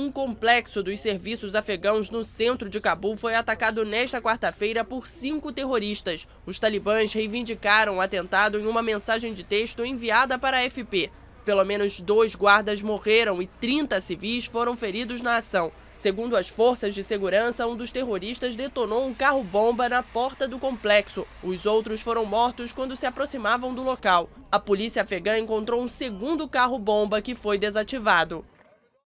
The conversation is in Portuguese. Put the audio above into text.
Um complexo dos serviços afegãos no centro de Cabul foi atacado nesta quarta-feira por cinco terroristas. Os talibãs reivindicaram o atentado em uma mensagem de texto enviada para a FP. Pelo menos dois guardas morreram e 30 civis foram feridos na ação. Segundo as forças de segurança, um dos terroristas detonou um carro-bomba na porta do complexo. Os outros foram mortos quando se aproximavam do local. A polícia afegã encontrou um segundo carro-bomba que foi desativado.